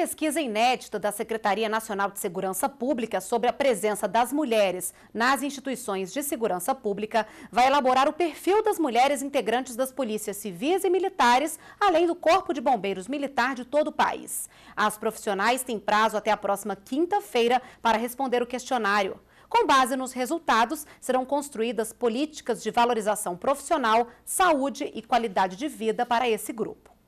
pesquisa inédita da Secretaria Nacional de Segurança Pública sobre a presença das mulheres nas instituições de segurança pública vai elaborar o perfil das mulheres integrantes das polícias civis e militares, além do Corpo de Bombeiros Militar de todo o país. As profissionais têm prazo até a próxima quinta-feira para responder o questionário. Com base nos resultados, serão construídas políticas de valorização profissional, saúde e qualidade de vida para esse grupo.